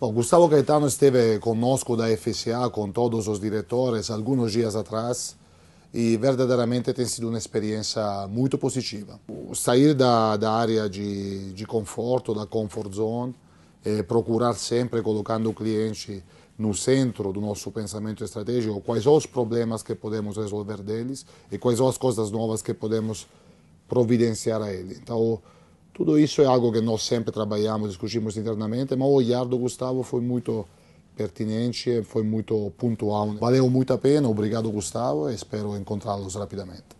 Bom, Gustavo Caetano esteve conosco da FCA, com todos os diretores, alguns dias atrás, e verdadeiramente tem sido uma experiência muito positiva. Sair da, da área de, de conforto, da comfort zone, procurar sempre colocando o cliente no centro do nosso pensamento estratégico, quais são os problemas que podemos resolver deles e quais são as coisas novas que podemos providenciar a ele. Então, tudo isso é algo que nós sempre trabalhamos, discutimos internamente, mas o olhar do Gustavo foi muito pertinente, foi muito pontual. Valeu muito a pena, obrigado Gustavo e espero encontrá-los rapidamente.